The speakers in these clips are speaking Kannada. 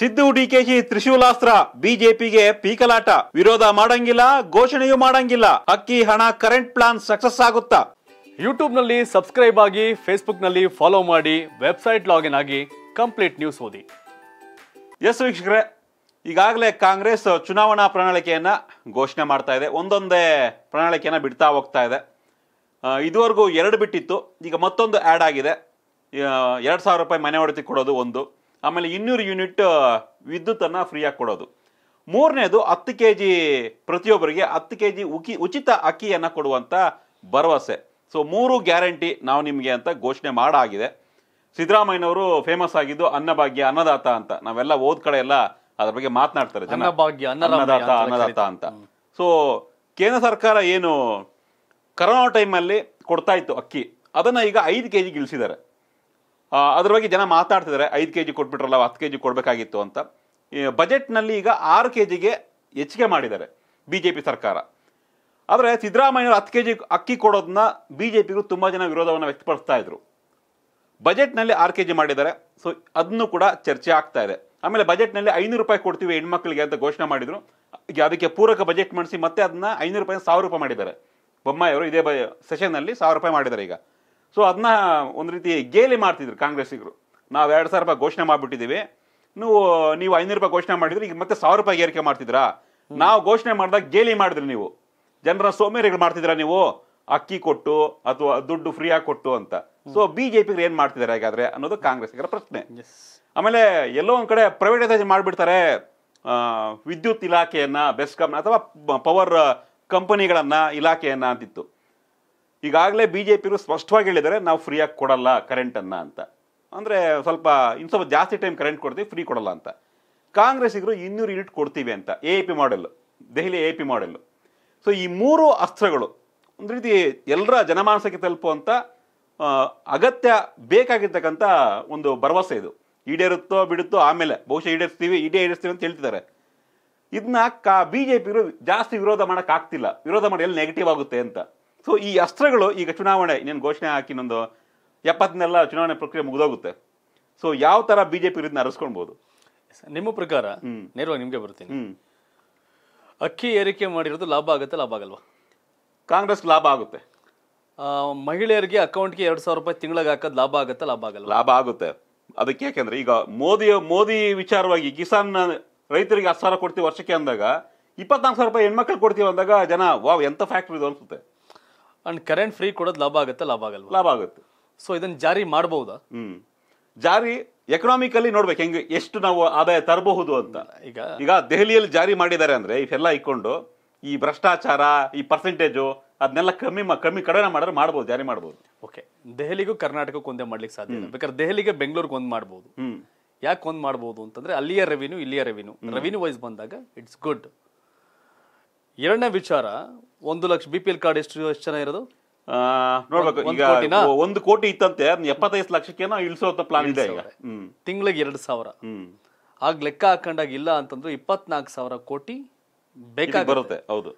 ಸಿದ್ದು ಡಿಕೆಶಿ ತ್ರಿಶೂಲಾಸ್ತ್ರ ಬಿಜೆಪಿಗೆ ಪೀಕಲಾಟ ವಿರೋಧ ಮಾಡಂಗಿಲ್ಲ ಘೋಷಣೆಯೂ ಮಾಡಂಗಿಲ್ಲ ಅಕ್ಕಿ ಹಣ ಕರೆಂಟ್ ಪ್ಲಾನ್ ಸಕ್ಸಸ್ ಆಗುತ್ತಾ ಯೂಟ್ಯೂಬ್ ನಲ್ಲಿ ಸಬ್ಸ್ಕ್ರೈಬ್ ಆಗಿ ಫೇಸ್ಬುಕ್ ನಲ್ಲಿ ಫಾಲೋ ಮಾಡಿ ವೆಬ್ಸೈಟ್ ಲಾಗಿನ್ ಆಗಿ ಕಂಪ್ಲೀಟ್ ನ್ಯೂಸ್ ಓದಿ ಎಸ್ ವೀಕ್ಷಕರೇ ಈಗಾಗಲೇ ಕಾಂಗ್ರೆಸ್ ಚುನಾವಣಾ ಪ್ರಣಾಳಿಕೆಯನ್ನ ಘೋಷಣೆ ಮಾಡ್ತಾ ಇದೆ ಒಂದೊಂದೇ ಪ್ರಣಾಳಿಕೆಯನ್ನ ಬಿಡ್ತಾ ಹೋಗ್ತಾ ಇದೆ ಇದುವರೆಗೂ ಎರಡು ಬಿಟ್ಟಿತ್ತು ಈಗ ಮತ್ತೊಂದು ಆ್ಯಡ್ ಆಗಿದೆ ಎರಡು ಸಾವಿರ ರೂಪಾಯಿ ಮನೆ ಒಡತಿ ಕೊಡೋದು ಒಂದು ಆಮೇಲೆ ಇನ್ನೂರು ಯೂನಿಟ್ ವಿದ್ಯುತ್ತನ್ನು ಫ್ರೀಯಾಗಿ ಕೊಡೋದು ಮೂರನೇದು ಹತ್ತು ಕೆ ಜಿ ಪ್ರತಿಯೊಬ್ಬರಿಗೆ ಹತ್ತು ಕೆ ಜಿ ಉಕಿ ಉಚಿತ ಅಕ್ಕಿಯನ್ನು ಕೊಡುವಂಥ ಭರವಸೆ ಸೊ ಮೂರು ಗ್ಯಾರಂಟಿ ನಾವು ನಿಮಗೆ ಅಂತ ಘೋಷಣೆ ಮಾಡಾಗಿದೆ ಸಿದ್ದರಾಮಯ್ಯನವರು ಫೇಮಸ್ ಆಗಿದ್ದು ಅನ್ನಭಾಗ್ಯ ಅನ್ನದಾತ ಅಂತ ನಾವೆಲ್ಲ ಓದ್ ಕಡೆ ಎಲ್ಲ ಅದ್ರ ಬಗ್ಗೆ ಮಾತನಾಡ್ತಾರೆ ಜನ ಅನ್ನದಾತ ಅನ್ನದಾತ ಅಂತ ಸೊ ಕೇಂದ್ರ ಸರ್ಕಾರ ಏನು ಕರೋನಾ ಟೈಮಲ್ಲಿ ಕೊಡ್ತಾ ಇತ್ತು ಅಕ್ಕಿ ಅದನ್ನು ಈಗ ಐದು ಕೆ ಜಿಗೆ ಅದ್ರ ಬಗ್ಗೆ ಜನ ಮಾತಾಡ್ತಿದ್ದಾರೆ ಐದು ಕೆ ಜಿ ಕೊಟ್ಬಿಟ್ರಲ್ಲ ಹತ್ತು ಕೆ ಜಿ ಕೊಡಬೇಕಾಗಿತ್ತು ಅಂತ ಬಜೆಟ್ನಲ್ಲಿ ಈಗ ಆರು ಕೆ ಜಿಗೆ ಹೆಚ್ಚಿಗೆ ಮಾಡಿದ್ದಾರೆ ಬಿ ಜೆ ಪಿ ಸರ್ಕಾರ ಆದರೆ ಸಿದ್ದರಾಮಯ್ಯವರು ಹತ್ತು ಕೆ ಜಿ ಅಕ್ಕಿ ಕೊಡೋದನ್ನ ಬಿ ಜೆ ಪಿಗೂ ತುಂಬ ಜನ ವಿರೋಧವನ್ನು ವ್ಯಕ್ತಪಡಿಸ್ತಾ ಇದ್ರು ಬಜೆಟ್ನಲ್ಲಿ ಆರು ಕೆ ಜಿ ಮಾಡಿದ್ದಾರೆ ಸೊ ಅದನ್ನು ಕೂಡ ಚರ್ಚೆ ಆಗ್ತಾ ಇದೆ ಆಮೇಲೆ ಬಜೆಟ್ನಲ್ಲಿ ಐನೂರು ರೂಪಾಯಿ ಕೊಡ್ತೀವಿ ಹೆಣ್ಮಕ್ಳಿಗೆ ಅಂತ ಘೋಷಣೆ ಮಾಡಿದ್ರು ಅದಕ್ಕೆ ಪೂರಕ ಬಜೆಟ್ ಮಾಡಿಸಿ ಮತ್ತೆ ಅದನ್ನ ಐನೂರು ರೂಪಾಯಿ ಸಾವಿರ ರೂಪಾಯಿ ಮಾಡಿದ್ದಾರೆ ಬೊಮ್ಮಾಯಿಯವರು ಇದೇ ಬ ಸೆಷನ್ನಲ್ಲಿ ಸಾವಿರ ರೂಪಾಯಿ ಮಾಡಿದ್ದಾರೆ ಈಗ ಸೊ ಅದನ್ನ ಒಂದು ರೀತಿ ಗೇಲಿ ಮಾಡ್ತಿದ್ರು ಕಾಂಗ್ರೆಸ್ಸಿಗರು ನಾವು ಎರಡು ಸಾವಿರ ರೂಪಾಯಿ ಘೋಷಣೆ ಮಾಡಿಬಿಟ್ಟಿದ್ದೀವಿ ನೀವು ನೀವು ಐನೂರು ರೂಪಾಯಿ ಘೋಷಣೆ ಮಾಡಿದ್ರಿ ಈಗ ಮತ್ತೆ ಸಾವಿರ ರೂಪಾಯಿ ಏರಿಕೆ ಮಾಡ್ತಿದ್ರ ನಾವು ಘೋಷಣೆ ಮಾಡಿದಾಗ ಗೇಲಿ ಮಾಡಿದ್ರಿ ನೀವು ಜನರ ಸೋಮೇರಿಗಳು ಮಾಡ್ತಿದ್ರ ನೀವು ಅಕ್ಕಿ ಕೊಟ್ಟು ಅಥವಾ ದುಡ್ಡು ಆಗಿ ಕೊಟ್ಟು ಅಂತ ಸೊ ಬಿಜೆಪಿಗೆ ಏನ್ ಮಾಡ್ತಿದ್ದಾರೆ ಹಾಗಾದ್ರೆ ಅನ್ನೋದು ಕಾಂಗ್ರೆಸ್ಗರ ಪ್ರಶ್ನೆ ಆಮೇಲೆ ಎಲ್ಲೋ ಒಂದ್ ಕಡೆ ಪ್ರೈವೇಟೈಸೇಷನ್ ಮಾಡಿಬಿಡ್ತಾರೆ ವಿದ್ಯುತ್ ಇಲಾಖೆಯನ್ನ ಬೆಸ್ಕಮ್ ಅಥವಾ ಪವರ್ ಕಂಪನಿಗಳನ್ನ ಇಲಾಖೆಯನ್ನ ಅಂತಿತ್ತು ಈಗಾಗಲೇ ಬಿ ಜೆ ಪಿರು ಸ್ಪಷ್ಟವಾಗಿ ಹೇಳಿದರೆ ನಾವು ಫ್ರೀಯಾಗಿ ಕೊಡಲ್ಲ ಕರೆಂಟನ್ನು ಅಂತ ಅಂದರೆ ಸ್ವಲ್ಪ ಇನ್ನು ಸ್ವಲ್ಪ ಜಾಸ್ತಿ ಟೈಮ್ ಕರೆಂಟ್ ಕೊಡ್ತೀವಿ ಫ್ರೀ ಕೊಡಲ್ಲ ಅಂತ ಕಾಂಗ್ರೆಸ್ಸಿಗರು ಇನ್ನೂರು ಯೂನಿಟ್ ಕೊಡ್ತೀವಿ ಅಂತ A P model Delhi A P model so ಈ ಮೂರು ಅಸ್ತ್ರಗಳು ಒಂದು ರೀತಿ ಎಲ್ಲರ ಜನಮಾನಸಕ್ಕೆ ತಲುಪುವಂಥ ಅಗತ್ಯ ಬೇಕಾಗಿರ್ತಕ್ಕಂಥ ಒಂದು ಭರವಸೆ ಇದು ಈಡೇರುತ್ತೋ ಬಿಡುತ್ತೋ ಆಮೇಲೆ ಬಹುಶಃ ಈಡೇರಿಸ್ತೀವಿ ಈಡೇ ಈಡೇರಿಸ್ತೀವಿ ಅಂತ ಹೇಳ್ತಿದ್ದಾರೆ ಇದನ್ನ ಕಾ ಬಿ ಜೆ ಪಿರು ಜಾಸ್ತಿ ವಿರೋಧ ಮಾಡೋಕ್ಕಾಗ್ತಿಲ್ಲ ವಿರೋಧ ಮಾಡಿ ಎಲ್ಲಿ ನೆಗೆಟಿವ್ ಆಗುತ್ತೆ ಅಂತ ಸೊ ಈ ಅಸ್ತ್ರಗಳು ಈಗ ಚುನಾವಣೆ ಇನ್ನೇನು ಘೋಷಣೆ ಹಾಕಿ ಇನ್ನೊಂದು ಎಪ್ಪತ್ತನೆಲ್ಲ ಚುನಾವಣೆ ಪ್ರಕ್ರಿಯೆ ಮುಗಿದೋಗುತ್ತೆ ಸೊ ಯಾವ ಥರ ಬಿ ಜೆ ಪಿ ಇರೋದನ್ನ ಅರಸ್ಕೊಳ್ಬೋದು ನಿಮ್ಮ ಪ್ರಕಾರ ನೇರವಾಗಿ ನಿಮಗೆ ಬರ್ತೀನಿ ಅಕ್ಕಿ ಏರಿಕೆ ಮಾಡಿರೋದು ಲಾಭ ಆಗುತ್ತೆ ಲಾಭ ಆಗಲ್ವಾ ಕಾಂಗ್ರೆಸ್ ಲಾಭ ಆಗುತ್ತೆ ಮಹಿಳೆಯರಿಗೆ ಅಕೌಂಟ್ಗೆ ಎರಡು ಸಾವಿರ ರೂಪಾಯಿ ತಿಂಗಳಿಗೆ ಹಾಕೋದು ಲಾಭ ಆಗುತ್ತೆ ಲಾಭ ಆಗಲ್ಲ ಲಾಭ ಆಗುತ್ತೆ ಅದಕ್ಕೆ ಯಾಕೆಂದ್ರೆ ಈಗ ಮೋದಿ ಮೋದಿ ವಿಚಾರವಾಗಿ ಕಿಸಾನ್ ರೈತರಿಗೆ ಹತ್ತು ಸಾವಿರ ಕೊಡ್ತೀವಿ ವರ್ಷಕ್ಕೆ ಅಂದಾಗ ಇಪ್ಪತ್ನಾಲ್ಕು ಸಾವಿರ ರೂಪಾಯಿ ಹೆಣ್ಮಕ್ಳು ಕೊಡ್ತೀವಿ ಅಂದಾಗ ಜನ ವಾವ್ ಎಂಥ ಫ್ಯಾಕ್ಟ್ರಿ ಇದು ಅನ್ಸುತ್ತೆ ಅಂಡ್ ಕರೆಂಟ್ ಫ್ರೀ ಕೊಡೋದು ಲಾಭ ಆಗುತ್ತೆ ಲಾಭ ಆಗಲ್ವಾ ಲಾಭ ಆಗುತ್ತೆ ಸೊ ಇದನ್ನ ಜಾರಿ ಮಾಡಬಹುದಾ ಹ್ಮ್ ಜಾರಿ ಎಕನಾಮಿಕಲಿ ನೋಡ್ಬೇಕು ಹೆಂಗೆ ಎಷ್ಟು ನಾವು ಆದಾಯ ತರಬಹುದು ಅಂತ ಈಗ ಈಗ ದೆಹಲಿಯಲ್ಲಿ ಜಾರಿ ಮಾಡಿದ್ದಾರೆ ಅಂದ್ರೆ ಇವೆಲ್ಲ ಇಕ್ಕೊಂಡು ಈ ಭ್ರಷ್ಟಾಚಾರ ಈ ಪರ್ಸೆಂಟೇಜು ಅದನ್ನೆಲ್ಲ ಕಮ್ಮಿ ಕಮ್ಮಿ ಕಡಿಮೆ ಮಾಡಿದ್ರೆ ಮಾಡ್ಬೋದು ಜಾರಿ ಮಾಡ್ಬೋದು ಓಕೆ ದೆಹಲಿಗೂ ಕರ್ನಾಟಕಕ್ಕೆ ಒಂದೇ ಮಾಡ್ಲಿಕ್ಕೆ ಸಾಧ್ಯ ಇಲ್ಲ ಬೇಕಾದ್ರೆ ದೆಹಲಿಗೆ ಬೆಂಗಳೂರಿಗೆ ಒಂದ್ ಮಾಡ್ಬೋದು ಹ್ಮ್ ಯಾಕೆ ಒಂದ್ ಮಾಡ್ಬೋದು ಅಂತಂದ್ರೆ ಅಲ್ಲಿಯ ರೆವಿನ್ಯೂ ಇಲ್ಲಿಯ ರೆವಿನ್ಯೂ ರೆವಿನ್ಯೂ ವೈಸ್ ಬಂದಾಗ ಇಟ್ಸ್ ಗುಡ್ ಎರಡನೇ ವಿಚಾರ ಒಂದು ಲಕ್ಷ ಬಿ ಪಿ ಎಲ್ ಕಾರ್ಡ್ ಎಷ್ಟು ಎಷ್ಟು ಜನ ಇರೋದು ನೋಡ್ಬೇಕು ಈಗ ಒಂದು ಕೋಟಿ ಇತ್ತಂತೆ ಎಪ್ಪತ್ತೈದು ಲಕ್ಷಕ್ಕೇನೋ ಇಳಿಸೋ ಪ್ಲಾನ್ ಇದೆ ತಿಂಗಳಿಗೆ ಎರಡು ಸಾವಿರ ಆಗ ಲೆಕ್ಕ ಹಾಕೊಂಡಾಗ ಇಲ್ಲ ಅಂತಂದ್ರೆ ಇಪ್ಪತ್ನಾಲ್ಕು ಸಾವಿರ ಕೋಟಿ ಬೇಕಾಗಿ ಬರುತ್ತೆ ಹೌದು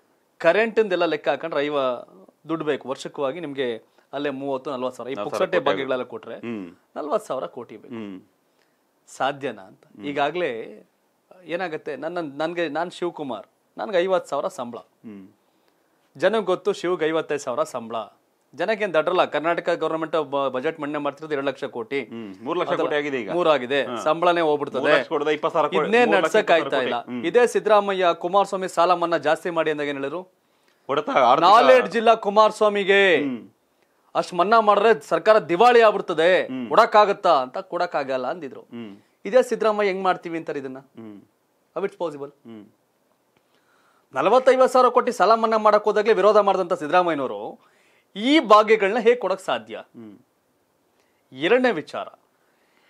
ಕರೆಂಟಿಂದೆಲ್ಲ ಲೆಕ್ಕ ಹಾಕೊಂಡ್ರೆ ಐವ ದುಡ್ಡು ಬೇಕು ವರ್ಷಕ್ಕವಾಗಿ ನಿಮ್ಗೆ ಅಲ್ಲೇ ಮೂವತ್ತು ನಲ್ವತ್ತು ಸಾವಿರ ಈ ಪುಕ್ಸಟ್ಟೆ ಬಾಗಿಗಳೆಲ್ಲ ಕೊಟ್ರೆ ನಲ್ವತ್ತು ಸಾವಿರ ಕೋಟಿ ಬೇಕು ಸಾಧ್ಯನಾ ಅಂತ ಈಗಾಗಲೇ ಏನಾಗುತ್ತೆ ನನ್ನ ನನಗೆ ನಾನು ಶಿವಕುಮಾರ್ ನನಗೆ ಐವತ್ತು ಸಾವಿರ ಸಂಬಳ ಜನಕ್ಕೆ ಗೊತ್ತು ಶಿವ್ಗೆ ಐವತ್ತೈದು ಸಾವಿರ ಸಂಬಳ ಏನ್ ದಡ್ರಲ್ಲ ಕರ್ನಾಟಕ ಗವರ್ಮೆಂಟ್ ಬಜೆಟ್ ಮಂಡನೆ ಮಾಡ್ತಿರೋದು ಎರಡು ಲಕ್ಷ ಕೋಟಿ ಮೂರು ಲಕ್ಷ ಕೋಟಿ ಆಗಿದೆ ಈಗ ಮೂರಾಗಿದೆ ಸಂಬಳನೇ ಹೋಗ್ಬಿಡ್ತದೆ ಇದನ್ನೇ ನಡ್ಸಕ್ ಆಯ್ತಾ ಇಲ್ಲ ಇದೇ ಸಿದ್ದರಾಮಯ್ಯ ಕುಮಾರಸ್ವಾಮಿ ಸಾಲ ಮನ್ನಾ ಜಾಸ್ತಿ ಮಾಡಿ ಅಂದಾಗ ಏನ್ ಹೇಳಿದ್ರು ನಾಲೆಡ್ ಜಿಲ್ಲಾ ಕುಮಾರಸ್ವಾಮಿಗೆ ಅಷ್ಟು ಮನ್ನಾ ಮಾಡ್ರೆ ಸರ್ಕಾರ ದಿವಾಳಿ ಆಗ್ಬಿಡ್ತದೆ ಕೊಡಕ್ಕಾಗತ್ತಾ ಅಂತ ಆಗಲ್ಲ ಅಂದಿದ್ರು ಇದೇ ಸಿದ್ದರಾಮಯ್ಯ ಹೆಂಗ್ ಮಾಡ್ತೀವಿ ಅಂತಾರೆ ಇದನ್ನ ಅವ್ ಇಟ್ಸ್ ಪಾಸಿಬಲ್ ನಲವತ್ತೈವತ್ತು ಸಾವಿರ ಕೋಟಿ ಸಾಲ ಮನ್ನಾ ಮಾಡಕ್ಕೆ ಹೋದಾಗಲೇ ವಿರೋಧ ಮಾಡಿದಂತ ಸಿದ್ದರಾಮಯ್ಯನವರು ಈ ಭಾಗ್ಯಗಳನ್ನ ಹೇಗೆ ಕೊಡಕ್ ಸಾಧ್ಯ ಎರಡನೇ ವಿಚಾರ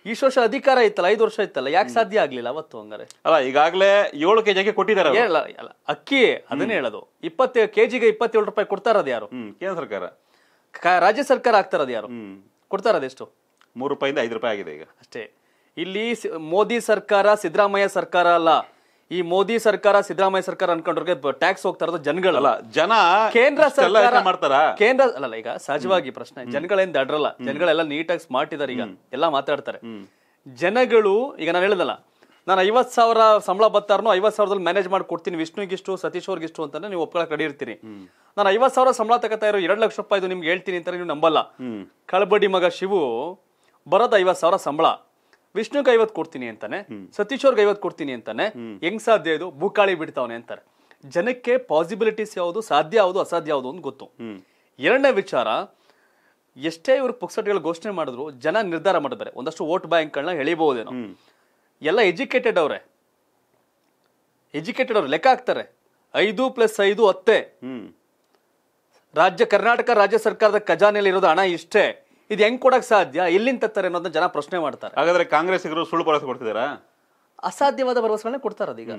ಈ ವರ್ಷ ಅಧಿಕಾರ ಇತ್ತಲ್ಲ ಐದು ವರ್ಷ ಇತ್ತಲ್ಲ ಯಾಕೆ ಸಾಧ್ಯ ಆಗ್ಲಿಲ್ಲ ಅವತ್ತು ಹಂಗಾರೆ ಅಲ್ಲ ಈಗಾಗಲೇ ಏಳು ಕೆಜಿಗೆ ಕೊಟ್ಟಿದ್ದಾರೆ ಅಕ್ಕಿ ಅದನ್ನೇ ಹೇಳೋದು ಇಪ್ಪತ್ತೇಳು ಕೆಜಿಗೆ ಇಪ್ಪತ್ತೇಳು ರೂಪಾಯಿ ಕೊಡ್ತಾ ಇರೋದು ಯಾರು ಕೇಂದ್ರ ಸರ್ಕಾರ ರಾಜ್ಯ ಸರ್ಕಾರ ಆಗ್ತಾ ಯಾರು ಕೊಡ್ತಾ ಎಷ್ಟು ಮೂರು ರೂಪಾಯಿಂದ ಐದು ರೂಪಾಯಿ ಆಗಿದೆ ಈಗ ಅಷ್ಟೇ ಇಲ್ಲಿ ಮೋದಿ ಸರ್ಕಾರ ಸಿದ್ದರಾಮಯ್ಯ ಸರ್ಕಾರ ಅಲ್ಲ ಈ ಮೋದಿ ಸರ್ಕಾರ ಸಿದ್ದರಾಮಯ್ಯ ಸರ್ಕಾರ ಅನ್ಕೊಂಡ್ರಿಗೆ ಟ್ಯಾಕ್ಸ್ ಹೋಗ್ತಾ ಇರೋದು ಜನಗಳಲ್ಲ ಜನ ಕೇಂದ್ರ ಸರ್ಕಾರ ಮಾಡ್ತಾರ ಕೇಂದ್ರ ಅಲ್ಲ ಈಗ ಸಹಜವಾಗಿ ಪ್ರಶ್ನೆ ಜನಗಳೇನ್ ದಡ್ರಲ್ಲ ಜನಗಳೆಲ್ಲ ನೀಟಾಗಿ ಸ್ಮಾರ್ಟ್ ಇದಾರೆ ಈಗ ಎಲ್ಲಾ ಮಾತಾಡ್ತಾರೆ ಜನಗಳು ಈಗ ನಾನು ಹೇಳಿದಲ್ಲ ನಾನು ಐವತ್ ಸಾವಿರ ಸಂಬಳ ಬತ್ತಾರನು ಐವತ್ ಸಾವಿರದಲ್ಲಿ ಮ್ಯಾನೇಜ್ ಮಾಡಿ ಕೊಡ್ತೀನಿ ವಿಷ್ಣುಗಿಷ್ಟು ಸತೀಶ್ ಅವ್ರಿಗಿಷ್ಟು ಅಂತ ನೀವು ಒಪ್ಕೊಳಕ್ ರೆಡಿ ಇರ್ತೀರಿ ನಾನು ಐವತ್ ಸಾವಿರ ಸಂಬಳ ತಗೋತಾ ಇರೋ ಎರಡ್ ಲಕ್ಷ ರೂಪಾಯಿ ನಿಮ್ಗೆ ಹೇಳ್ತೀನಿ ಅಂತ ನೀವು ನಂಬಲ್ಲ ಕಳಬಡ್ಡಿ ಮಗ ಶಿವು ಬರೋದು ಐವತ್ ಸಾವಿರ ಸಂಬಳ ವಿಷ್ಣುಗೆ ಐವತ್ತು ಕೊಡ್ತೀನಿ ಅಂತಾನೆ ಸತೀಶ್ ಅವ್ರಿಗೆ ಐವತ್ತು ಕೊಡ್ತೀನಿ ಅಂತಾನೆ ಹೆಂಗ್ ಸಾಧ್ಯ ಇದು ಬುಕ್ಕಾಳಿ ಬಿಡ್ತಾವನೆ ಅಂತಾರೆ ಜನಕ್ಕೆ ಪಾಸಿಬಿಲಿಟೀಸ್ ಯಾವುದು ಸಾಧ್ಯ ಯಾವುದು ಅಸಾಧ್ಯ ಯಾವುದು ಅಂತ ಗೊತ್ತು ಎರಡನೇ ವಿಚಾರ ಎಷ್ಟೇ ಇವರು ಪುಕ್ಸಟ್ಗಳು ಘೋಷಣೆ ಮಾಡಿದ್ರು ಜನ ನಿರ್ಧಾರ ಮಾಡಿದ್ದಾರೆ ಒಂದಷ್ಟು ವೋಟ್ ಬ್ಯಾಂಕ್ಗಳನ್ನ ಎಳಿಬಹುದೇನೋ ಎಲ್ಲ ಎಜುಕೇಟೆಡ್ ಅವರೇ ಎಜುಕೇಟೆಡ್ ಅವ್ರು ಲೆಕ್ಕ ಹಾಕ್ತಾರೆ ಐದು ಪ್ಲಸ್ ಐದು ಹತ್ತೆ ರಾಜ್ಯ ಕರ್ನಾಟಕ ರಾಜ್ಯ ಸರ್ಕಾರದ ಖಜಾನೆಯಲ್ಲಿ ಇರೋದು ಹಣ ಇಷ್ಟೇ ಇದು ಹೆಂಗ್ ಕೊಡಕ್ ಸಾಧ್ಯ ಎಲ್ಲಿಂದ ತತ್ತಾರೆ ಅನ್ನೋದನ್ನ ಜನ ಪ್ರಶ್ನೆ ಮಾಡ್ತಾರೆ ಹಾಗಾದ್ರೆ ಕಾಂಗ್ರೆಸ್ಸಿಗರು ಸುಳ್ಳು ಭರವಸೆ ಕೊಡ್ತಿದ್ದಾರಾ ಅಸಾಧ್ಯವಾದ ಭರವಸೆಗಳನ್ನ ಕೊಡ್ತಾರೆ ಅದೀಗ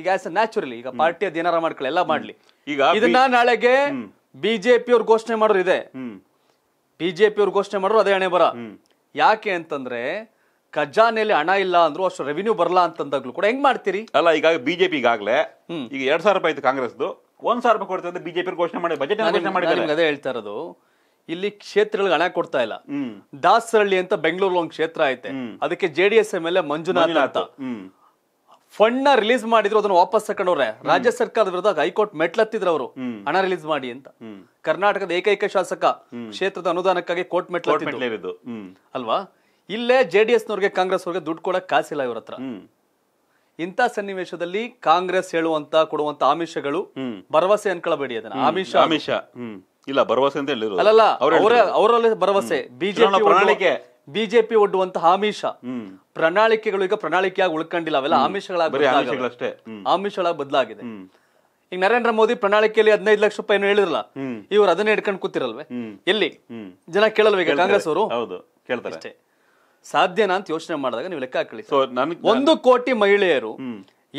ಈಗ ಆಸ್ ನ್ಯಾಚುರಲಿ ಈಗ ಪಾರ್ಟಿ ಅದ ಏನಾರ ಮಾಡ್ಕೊಳ್ಳಿ ಎಲ್ಲ ಮಾಡ್ಲಿ ಈಗ ಇದನ್ನ ನಾಳೆಗೆ ಬಿಜೆಪಿ ಅವ್ರು ಘೋಷಣೆ ಮಾಡೋರು ಇದೆ ಬಿಜೆಪಿ ಅವ್ರು ಘೋಷಣೆ ಮಾಡೋರು ಅದೇ ಹಣೆ ಬರ ಯಾಕೆ ಅಂತಂದ್ರೆ ಖಜಾನೆಯಲ್ಲಿ ಹಣ ಇಲ್ಲ ಅಂದ್ರು ಅಷ್ಟು ರೆವಿನ್ಯೂ ಬರಲ್ಲ ಅಂತಂದಾಗ್ಲೂ ಕೂಡ ಹೆಂಗ್ ಮಾಡ್ತೀರಿ ಅಲ್ಲ ಈಗ ಬಿಜೆಪಿ ಈಗಾಗಲೇ ಈಗ ಎರಡ್ ಸಾವಿರ ರೂಪಾಯಿ ಆಯ್ತು ಕಾಂಗ್ರೆಸ್ದು ಒಂದ್ ಸಾವಿರ ರೂಪಾಯಿ ಕೊಡ್ತೀವಿ ಬಿಜೆಪಿ ಘೋಷಣೆ ಮಾಡಿ ಬಜೆಟ್ ಘೋಷಣೆ ಅದೇ ಹೇಳ್ತಾ ಇರೋದು ಇಲ್ಲಿ ಕ್ಷೇತ್ರಗಳಿಗೆ ಹಣ ಕೊಡ್ತಾ ಇಲ್ಲ ದಾಸರಳ್ಳಿ ಅಂತ ಬೆಂಗಳೂರು ಒಂದು ಕ್ಷೇತ್ರ ಐತೆ ಅದಕ್ಕೆ J D S L Manjunath ಅಂತ ಫಂಡ್ ನ ರಿಲೀಸ್ ಮಾಡಿದ್ರು ಅದನ್ನ ವಾಪಸ್ ತಕೊಂಡವ್ರೆ ರಾಜ್ಯ ಸರ್ಕಾರದ ವಿರುದ್ಧ ಹೈಕೋರ್ಟ್ ಮೆಟ್ಲತ್ತಿದ್ರು ಅವರು ಹಣ ರಿಲೀಸ್ ಮಾಡಿ ಅಂತ ಕರ್ನಾಟಕದ ಏಕೈಕ ಶಾಸಕ ಕ್ಷೇತ್ರದ ಅನುದಾನಕ್ಕಾಗಿ ಕೋರ್ಟ್ ಮೆಟ್ಲತ್ತಿದ್ರು ಅಲ್ವಾ ಇಲ್ಲೇ ಜೆ ಡಿ ಎಸ್ ನವ್ರಿಗೆ ಕಾಂಗ್ರೆಸ್ ಅವ್ರಿಗೆ ದುಡ್ಡು ಕೊಡಕ್ ಕಾಸಿಲ್ಲ ಇವ್ರ ಹತ್ರ ಇಂಥ ಸನ್ನಿವೇಶದಲ್ಲಿ ಕಾಂಗ್ರೆಸ್ ಹೇಳುವಂತ ಕೊಡುವಂತ ಆಮಿಷಗಳು ಭರವಸೆ ಅನ್ಕೊಳ್ಬೇಡಿ ಅದನ್ನ ಆಮಿಷ ಆಮಿಷ ಇಲ್ಲ ಭರವಸೆ ಅಂತ ಹೇಳಿದ್ರು ಅಲ್ಲಲ್ಲ ಅವರ ಅವರಲ್ಲಿ ಭರವಸೆ ಬಿಜೆಪಿ ಪ್ರಣಾಳಿಕೆ ಬಿಜೆಪಿ ಒಡ್ಡುವಂತಹ ಆಮಿಷ ಪ್ರಣಾಳಿಕೆಗಳು ಈಗ ಪ್ರಣಾಳಿಕೆಯಾಗಿ ಉಳ್ಕೊಂಡಿಲ್ಲ ಅವೆಲ್ಲ ಆಮಿಷಗಳಾಗಿ ಆಮಿಷಗಳ ಬದಲಾಗಿದೆ ಈಗ ನರೇಂದ್ರ ಮೋದಿ ಪ್ರಣಾಳಿಕೆಯಲ್ಲಿ ಹದಿನೈದು ಲಕ್ಷ ರೂಪಾಯಿ ಹೇಳಿರಲ್ಲ ಇವರು ಅದನ್ನೇ ಹಿಡ್ಕೊಂಡು ಕೂತಿರಲ್ವೇ ಎಲ್ಲಿ ಜನ ಕೇಳಲ್ವ ಕಾಂಗ್ರೆಸ್ ಅವರು ಹೌದು ಕೇಳ್ತಾರೆ ಅಂತ ಯೋಚನೆ ಮಾಡಿದಾಗ ನೀವು ಲೆಕ್ಕ ಹಾಕಿ ಒಂದು ಕೋಟಿ ಮಹಿಳೆಯರು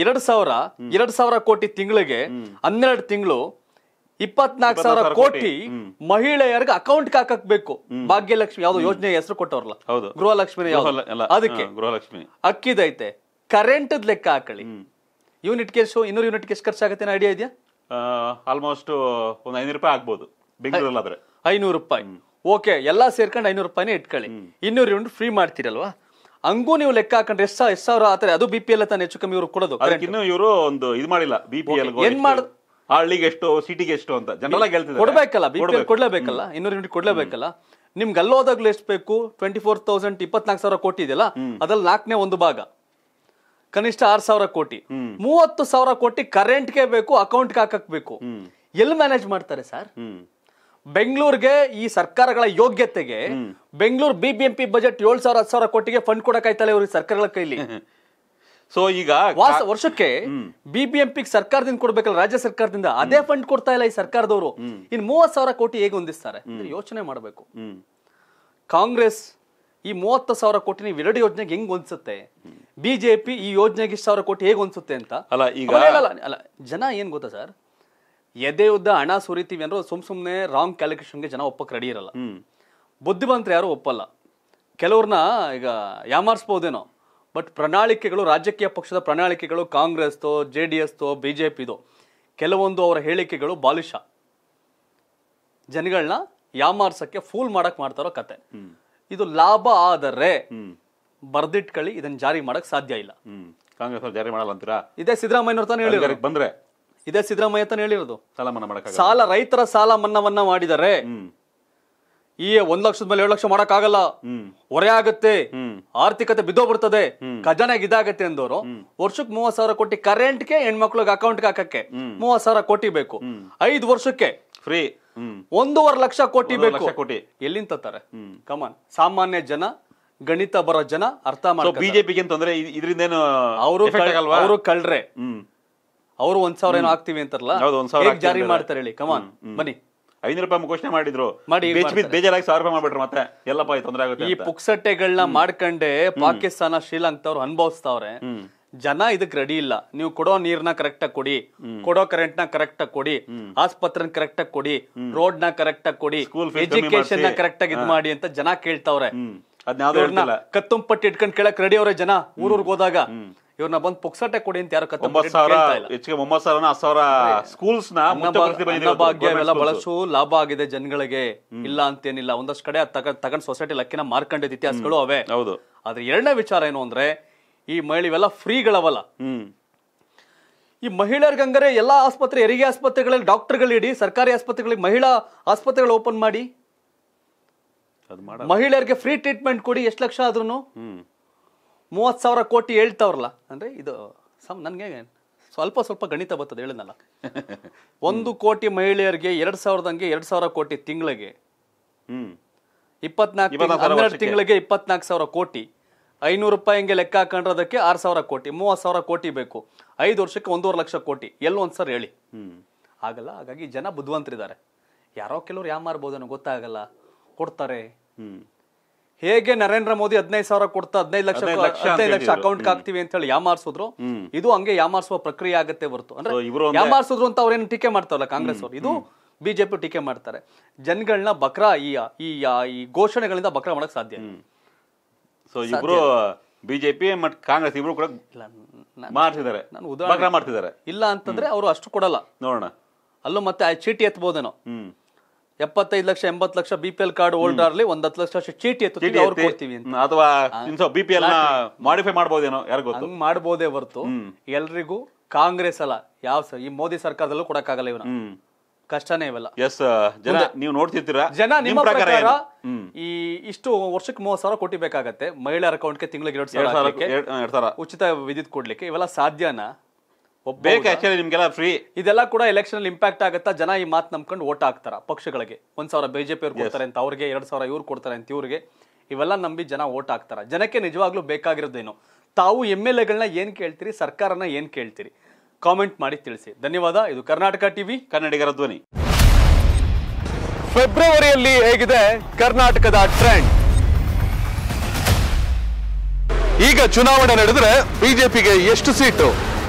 ಎರಡ್ ಸಾವಿರ ಎರಡ್ ಸಾವಿರ ಕೋಟಿ ತಿಂಗಳಿಗೆ ಹನ್ನೆರಡು ತಿಂಗಳು ಇಪ್ಪತ್ನಾಲ್ಕು ಸಾವಿರ ಕೋಟಿ ಮಹಿಳೆಯರಿಗೆ ಅಕೌಂಟ್ ಹಾಕಬೇಕು ಭಾಗ್ಯಲಕ್ಷ್ಮಿ ಯಾವ್ದು ಯೋಜನೆ ಹೆಸರು ಕೊಟ್ಟವ್ರಲ್ಲ ಹೌದು ಗೃಹಲಕ್ಷ್ಮಿ ಅದಕ್ಕೆ ಗೃಹಲಕ್ಷ್ಮಿ ಅಕ್ಕಿದೈತೆ ಕರೆಂಟ್ ಲೆಕ್ಕ ಹಾಕಳಿ ಯೂನಿಟ್ ಕೇಸ್ ಇನ್ನೂರು ಯೂನಿಟ್ ಕೇಸ್ ಖರ್ಚಾಗತ್ತೆ ಐಡಿಯಾ ಇದೆಯಾ ಆಲ್ಮೋಸ್ಟ್ ಒಂದ್ ಐನೂರು ರೂಪಾಯಿ ಆಗ್ಬೋದು ಬೆಂಗಳೂರಲ್ಲಾದ್ರೆ ಐನೂರು ರೂಪಾಯಿ ಓಕೆ ಎಲ್ಲ ಸೇರ್ಕೊಂಡು ಐನೂರು ರೂಪಾಯಿನೇ ಇಟ್ಕೊಳ್ಳಿ ಇನ್ನೂರು ಯೂನಿಟ್ ಫ್ರೀ ಮಾಡ್ತೀರಲ್ವಾ ಹಂಗೂ ನೀವು ಲೆಕ್ಕ ಹಾಕೊಂಡ್ರೆ ಎಷ್ಟು ಸಾವಿರ ಆತರ ಅದು ಬಿಪಿಎಲ್ ಪಿ ಹೆಚ್ಚು ಕಮ್ಮಿ ಇವರು ಕೊಡೋದು ಇನ್ನು ಇವರು ಒಂದು ಇದು ಮಾಡಿಲ್ಲ ಬಿಪಿಎಲ್ ಏನ್ ಆ ಹಳ್ಳಿಗೆ ಎಷ್ಟು ಸಿಟಿಗೆ ಎಷ್ಟು ಅಂತ ಜನರಲ್ ಹೇಳ್ತಿದ್ದಾರೆ ಕೊಡ್ಬೇಕಲ್ಲ BPL ಕೊಡ್ಲೇಬೇಕಲ್ಲ ಇನ್ನೂರು ಯೂನಿಟ್ ಕೊಡ್ಲೇಬೇಕಲ್ಲ ನಿಮ್ಗೆ ಅಲ್ಲೋದಾಗ್ಲೂ ಎಷ್ಟು ಬೇಕು ಟ್ವೆಂಟಿ ಫೋರ್ ತೌಸಂಡ್ ಇಪ್ಪತ್ನಾಲ್ಕು ಸಾವಿರ ಕೋಟಿ ಇದೆಯಲ್ಲ ಅದ್ರಲ್ಲಿ ನಾಲ್ಕನೇ ಒಂದು ಭಾಗ ಕನಿಷ್ಠ ಆರ್ ಸಾವಿರ ಕೋಟಿ ಮೂವತ್ತು ಸಾವಿರ ಕೋಟಿ ಕರೆಂಟ್ಗೆ ಬೇಕು ಅಕೌಂಟ್ಗೆ ಹಾಕಕ್ ಬೇಕು ಎಲ್ಲಿ ಮ್ಯಾನೇಜ್ ಮಾಡ್ತಾರೆ ಸರ್ ಬೆಂಗಳೂರಿಗೆ ಈ ಸರ್ಕಾರಗಳ ಯೋಗ್ಯತೆಗೆ ಬೆಂಗಳೂರು ಬಿಬಿಎಂಪಿ ಬಜೆಟ್ ಏಳು ಸಾವಿರ ಹತ್ತು ಸಾವಿರ ಕೋಟಿಗೆ ಫಂಡ್ ಕೊಡಕಾಯ್ತಲ್ಲ ಇವ್ರಿಗೆ ಸರ್ಕಾರಗಳ ಕೈಲಿ ಸೊ ಈಗ ವಾಸ ವರ್ಷಕ್ಕೆ ಬಿಬಿಎಂಪಿ ಸರ್ಕಾರದಿಂದ ಕೊಡ್ಬೇಕಲ್ಲ ರಾಜ್ಯ ಸರ್ಕಾರದಿಂದ ಅದೇ ಫಂಡ್ ಕೊಡ್ತಾ ಇಲ್ಲ ಈ ಸರ್ಕಾರದವರು ಇನ್ ಮೂವತ್ ಸಾವಿರ ಕೋಟಿ ಹೇಗೆ ಹೊಂದಿಸ್ತಾರೆ ಯೋಚನೆ ಮಾಡಬೇಕು ಕಾಂಗ್ರೆಸ್ ಈ ಮೂವತ್ತ ಸಾವಿರ ಕೋಟಿ ನೀವು ಎರಡು ಯೋಜನೆಗೆ ಹೆಂಗ್ ಹೊಂದಿಸುತ್ತೆ ಬಿಜೆಪಿ ಈ ಯೋಜನೆಗೆ ಇಷ್ಟು ಸಾವಿರ ಕೋಟಿ ಹೇಗೆ ಹೊಂದಿಸುತ್ತೆ ಅಂತ ಅಲ್ಲ ಈಗ ಜನ ಏನ್ ಗೊತ್ತಾ ಸರ್ ಎದೆ ಉದ್ದ ಹಣ ಸುರಿತೀವಿ ಅಂದ್ರೆ ಸುಮ್ ಸುಮ್ನೆ ರಾಂಗ್ ಕ್ಯಾಲ್ಕುಲೇಷನ್ಗೆ ಜನ ಒಪ್ಪಕ್ಕೆ ರೆಡಿ ಇರಲ್ಲ ಬುದ್ಧಿವಂತರು ಯಾರು ಒಪ್ಪಲ್ಲ ಕೆಲವ್ರನ್ನ ಈಗ ಯಾಮಾರಿಸ್ಬೋದೇನೋ ಬಟ್ ಪ್ರಣಾಳಿಕೆಗಳು ರಾಜಕೀಯ ಪಕ್ಷದ ಪ್ರಣಾಳಿಕೆಗಳು ಕಾಂಗ್ರೆಸ್ ಜೆ ಡಿ ತೋ ಬಿ ಜೆ ಕೆಲವೊಂದು ಅವರ ಹೇಳಿಕೆಗಳು ಬಾಲಿಷ ಜನಗಳನ್ನ ಯಾಮಾರ್ಸಕ್ಕೆ ಫೂಲ್ ಮಾಡಕ್ ಮಾಡ್ತಾರೋ ಕತೆ ಇದು ಲಾಭ ಆದರೆ ಬರ್ದಿಟ್ಕಳಿ ಇದನ್ನ ಜಾರಿ ಮಾಡಕ್ ಸಾಧ್ಯ ಇಲ್ಲ ಕಾಂಗ್ರೆಸ್ ಜಾರಿ ಮಾಡಲ್ಲ ಅಂತೀರಾ ಇದೇ ಸಿದ್ದರಾಮಯ್ಯ ತಾನೇ ಹೇಳಿರೋ ಬಂದ್ರೆ ಇದೇ ಸಿದ್ದರಾಮಯ್ಯ ತಾನೇ ಹೇಳಿರೋದು ಸಾಲ ಮನ್ನಾ ಸಾಲ ರೈತರ ಸಾಲ ಮನ್ನಾವನ್ನ ಮಾಡಿದರೆ ಈ ಒಂದ್ ಲಕ್ಷದ ಮೇಲೆ ಏಳು ಲಕ್ಷ ಮಾಡಕ್ಕಾಗಲ್ಲ ಹೊರೆ ಆಗುತ್ತೆ ಆರ್ಥಿಕತೆ ಬಿದ್ದೋಗ್ಬಿಡ್ತದೆ ಖಜಾನೆಗೆ ಇದಾಗತ್ತೆ ಅಂದವರು ವರ್ಷಕ್ಕೆ ಮೂವತ್ ಸಾವಿರ ಕೋಟಿ ಕರೆಂಟ್ಗೆ ಹೆಣ್ಮಕ್ಳಿಗೆ ಅಕೌಂಟ್ಗೆ ಹಾಕಕ್ಕೆ ಮೂವತ್ ಸಾವಿರ ಕೋಟಿ ಬೇಕು ಐದು ವರ್ಷಕ್ಕೆ ಫ್ರೀ ಒಂದೂವರೆ ಲಕ್ಷ ಕೋಟಿ ಬೇಕು ಕೋಟಿ ಎಲ್ಲಿಂದ ತರ್ತಾರೆ ಕಮಾನ್ ಸಾಮಾನ್ಯ ಜನ ಗಣಿತ ಬರೋ ಜನ ಅರ್ಥ ಮಾಡೋ ಬಿಜೆಪಿಗೆ ಅಂತಂದ್ರೆ ಇದರಿಂದ ಏನು ಅವರು ಅವರು ಕಳ್ರೆ ಅವರು ಒಂದ್ ಸಾವಿರ ಏನೋ ಹಾಕ್ತಿವಿ ಅಂತಾರಲ್ಲ ಜಾರಿ ಮಾಡ್ತಾರೆ ಹೇಳಿ ಕಮಾನ್ ಬನ್ನಿ ಐನೂರು ರೂಪಾಯಿ ಘೋಷಣೆ ಮಾಡಿದ್ರು ಮಾಡಿ ಬೇಜಾರಾಗಿ ಸಾವಿರ ರೂಪಾಯಿ ಮಾಡ್ಬಿಟ್ರು ಮತ್ತೆ ಎಲ್ಲಪ್ಪ ತೊಂದರೆ ಆಗುತ್ತೆ ಈ ಪುಕ್ಸಟ್ಟೆಗಳನ್ನ ಮಾಡ್ಕಂಡೆ ಪಾಕಿಸ್ತಾನ ಶ್ರೀಲಂಕಾವ್ರು ಅನುಭವಿಸ್ತಾವ್ರೆ ಜನ ಇದಕ್ ರೆಡಿ ಇಲ್ಲ ನೀವು ಕೊಡೋ ನೀರ್ನ ಕರೆಕ್ಟ್ ಆಗಿ ಕೊಡಿ ಕೊಡೋ ಕರೆಂಟ್ ನ ಕರೆಕ್ಟ್ ಆಗಿ ಕೊಡಿ ಆಸ್ಪತ್ರೆನ ಕರೆಕ್ಟ್ ಆಗಿ ಕೊಡಿ ರೋಡ್ ನ ಕರೆಕ್ಟ್ ಆಗಿ ಕೊಡಿ ಎಜುಕೇಶನ್ ನ ಕರೆಕ್ಟ್ ಆಗಿ ಇದ್ ಮಾಡಿ ಅಂತ ಜನ ಕೇಳ್ತಾವ್ರೆ ಕತ್ತಂಪಟ್ಟಿ ಇಟ್ಕೊಂಡ್ ಕೇಳಕ್ ರೆಡಿ ಅವ್ರೆ ಜನ ಊರೂರ್ಗ್ ಹೋದಾಗ ಇವ್ರನ್ನ ಬಂದ್ ಪುಕ್ಸಟ್ಟೆ ಕೊಡಿ ಅಂತ ಯಾರು ಕತೆ ಸಾವಿರ ಹೆಚ್ಚಿಗೆ ಸಾವಿರ ಸಾವಿರ ಸ್ಕೂಲ್ಸ್ ಭಾಗ್ಯ ಇವೆಲ್ಲ ಬಹಳಷ್ಟು ಲಾಭ ಆಗಿದೆ ಜನಗಳಿಗೆ ಇಲ್ಲ ಅಂತೇನಿಲ್ಲ ಒಂದಷ್ಟು ಕಡೆ ತಗೊಂಡ್ ಸೊಸೈಟಿ ಲಕ್ಕಿನ ಮಾರ್ಕಂಡಿದ ಇತಿಹಾಸಗಳು ಅವೇ ಹೌದು ಆದ್ರೆ ಎರಡನೇ ವಿಚಾರ ಏನು ಅಂದ್ರೆ ಈ ಮಹಿಳೆ ಇವೆಲ್ಲ ಫ್ರೀಗಳವಲ್ಲ ಈ ಮಹಿಳೆಯರ್ಗಂಗಾರೆ ಎಲ್ಲಾ ಆಸ್ಪತ್ರೆ ಹೆರಿಗೆ ಆಸ್ಪತ್ರೆಗಳಲ್ಲಿ ಡಾಕ್ಟರ್ಗಳು ಇಡಿ ಸರ್ಕಾರಿ ಆಸ್ಪತ್ರೆಗಳಿಗೆ ಮಹಿಳಾ ಆಸ್ಪತ್ರೆಗಳು ಓಪನ್ ಮಾಡಿ ಮಹಿಳೆಯರಿಗೆ ಫ್ರೀ ಟ್ರೀಟ್ಮೆಂಟ್ ಕೊಡಿ ಎಷ್ಟು ಲಕ್ಷ ಆದ್ರೂ ಮೂವತ್ತು ಸಾವಿರ ಕೋಟಿ ಹೇಳ್ತಾವ್ರಲ್ಲ ಅಂದರೆ ಇದು ಸಮ್ ನನಗೆ ಸ್ವಲ್ಪ ಸ್ವಲ್ಪ ಗಣಿತ ಬರ್ತದೆ ಹೇಳಿದ್ನಲ್ಲ ಒಂದು ಕೋಟಿ ಮಹಿಳೆಯರಿಗೆ ಎರಡು ಸಾವಿರದಂಗೆ ಎರಡು ಸಾವಿರ ಕೋಟಿ ತಿಂಗಳಿಗೆ ಇಪ್ಪತ್ನಾಲ್ಕು ಹನ್ನೆರಡು ತಿಂಗಳಿಗೆ ಇಪ್ಪತ್ನಾಲ್ಕು ಸಾವಿರ ಕೋಟಿ ಐನೂರು ರೂಪಾಯಿ ಹಿಂಗೆ ಲೆಕ್ಕ ಹಾಕೊಂಡ್ರೆ ಅದಕ್ಕೆ ಆರು ಸಾವಿರ ಕೋಟಿ ಮೂವತ್ತು ಸಾವಿರ ಕೋಟಿ ಬೇಕು ಐದು ವರ್ಷಕ್ಕೆ ಒಂದೂವರೆ ಲಕ್ಷ ಕೋಟಿ ಎಲ್ಲೋ ಒಂದು ಸರ್ ಹೇಳಿ ಆಗಲ್ಲ ಹಾಗಾಗಿ ಜನ ಬುದ್ಧಿವಂತರಿದ್ದಾರೆ ಯಾರೋ ಕೆಲವ್ರು ಯಾವ ಮಾರ್ಬೋದನ್ನು ಗೊತ್ತಾಗಲ್ಲ ಕೊಡ್ತಾರೆ ಹೇಗೆ ನರೇಂದ್ರ ಮೋದಿ ಹದಿನೈದು ಸಾವಿರ ಕೊಡ್ತಾ ಹದಿನೈದು ಲಕ್ಷ ಹದಿನೈದು ಲಕ್ಷ ಅಕೌಂಟ್ ಹಾಕ್ತಿವಿ ಅಂತ ಹೇಳಿ ಯಾಮಾರ್ಸಿದ್ರು ಇದು ಹಂಗೆ ಯಾಮಾರಿಸುವ ಪ್ರಕ್ರಿಯೆ ಆಗುತ್ತೆ ಹೊರತು ಅಂದ್ರೆ ಯಾಮಾರ್ಸಿದ್ರು ಅಂತ ಅವ್ರೇನು ಟೀಕೆ ಮಾಡ್ತಾರಲ್ಲ ಕಾಂಗ್ರೆಸ್ ಅವರು ಇದು ಬಿಜೆಪಿ ಟೀಕೆ ಮಾಡ್ತಾರೆ ಜನಗಳನ್ನ ಬಕ್ರಾ ಈ ಈ ಘೋಷಣೆಗಳಿಂದ ಬಕ್ರಾ ಮಾಡಕ್ ಸಾಧ್ಯ ಸೊ ಇಬ್ರು ಬಿಜೆಪಿ ಮತ್ತು ಕಾಂಗ್ರೆಸ್ ಇಬ್ರು ಕೂಡ ಮಾಡ್ತಿದ್ದಾರೆ ನಾನು ಉದಾಹರಣೆ ಮಾಡ್ತಿದ್ದಾರೆ ಇಲ್ಲ ಅಂತಂದ್ರೆ ಅವರು ಅಷ್ಟು ಕೊಡಲ್ಲ ನೋಡೋಣ ಅಲ್ಲೂ ಮತ್ತೆ ಚೀಟಿ ಹ್ಮ್ ಎಪ್ಪತ್ತೈದು ಲಕ್ಷ ಎಂಬತ್ತು lakh B P L card ಆಗಲಿ ಒಂದ್ ಹತ್ತು ಲಕ್ಷ ಚೀಟಿ ಎತ್ತಿ ಅವ್ರು ಕೊಡ್ತೀವಿ ಅಥವಾ ಬಿ ಪಿ ಎಲ್ ಮಾಡಿಫೈ ಮಾಡ್ಬೋದೇನೋ ಯಾರು ಗೊತ್ತು ಮಾಡ್ಬೋದೇ ಹೊರತು ಎಲ್ರಿಗೂ ಕಾಂಗ್ರೆಸ್ ಅಲ್ಲ ಯಾವ ಈ ಮೋದಿ ಸರ್ಕಾರದಲ್ಲೂ ಕೊಡಕ್ಕಾಗಲ್ಲ ಇವನ ಕಷ್ಟನೇ ಇವೆಲ್ಲ ಎಸ್ ಜನ ನೀವು ನೋಡ್ತಿರ್ತೀರಾ ಜನ ನಿಮ್ಮ ಪ್ರಕಾರ ಈ ಇಷ್ಟು ವರ್ಷಕ್ಕೆ ಮೂವತ್ ಸಾವಿರ ಕೊಟ್ಟಿಬೇಕಾಗತ್ತೆ ಮಹಿಳೆಯರ ಅಕೌಂಟ್ಗೆ ತಿಂಗಳಿಗೆ ಎರಡು ಸಾವಿರ ಉಚಿತ ವಿದ್ಯುತ್ ಕೊಡ್ಲಿಕ್ಕೆ ಇವೆಲ್ಲ ಸಾಧ್ಯನಾ ಬೇಕು ಆಕ್ಚುಲಿ ನಿಮ್ಗೆಲ್ಲ ಫ್ರೀ ಇದೆಲ್ಲ ಕೂಡ ಎಲೆಕ್ಷನ್ ಅಲ್ಲಿ ಇಂಪ್ಯಾಕ್ಟ್ ಆಗುತ್ತಾ ಜನ ಈ ಮಾತು ನಂಬ್ಕೊಂಡು ಓಟ್ ಹಾಕ್ತಾರ ಪಕ್ಷಗಳಿಗೆ ಒಂದ್ ಸಾವಿರ ಬಿಜೆಪಿ ಅವ್ರು ಕೊಡ್ತಾರೆ ಅಂತ ಅವ್ರಿಗೆ ಎರಡ್ ಸಾವಿರ ಇವ್ರು ಕೊಡ್ತಾರೆ ಅಂತ ಇವ್ರಿಗೆ ಇವೆಲ್ಲ ನಂಬಿ ಜನ ಓಟ್ ಹಾಕ್ತಾರ ಜನಕ್ಕೆ ನಿಜವಾಗ್ಲೂ ಬೇಕಾಗಿರೋದೇನು ತಾವು ಎಮ್ ಎಲ್ ಎಗಳನ್ನ ಏನ್ ಕೇಳ್ತೀರಿ ಸರ್ಕಾರನ ಏನ್ ಕೇಳ್ತೀರಿ ಕಾಮೆಂಟ್ ಮಾಡಿ ತಿಳಿಸಿ ಧನ್ಯವಾದ ಇದು ಕರ್ನಾಟಕ ಟಿವಿ ಕನ್ನಡಿಗರ ಧ್ವನಿ ಫೆಬ್ರವರಿಯಲ್ಲಿ ಹೇಗಿದೆ ಕರ್ನಾಟಕದ ಟ್ರೆಂಡ್ ಈಗ ಚುನಾವಣೆ ನಡೆದ್ರೆ ಬಿಜೆಪಿಗೆ ಎಷ್ಟು ಸೀಟು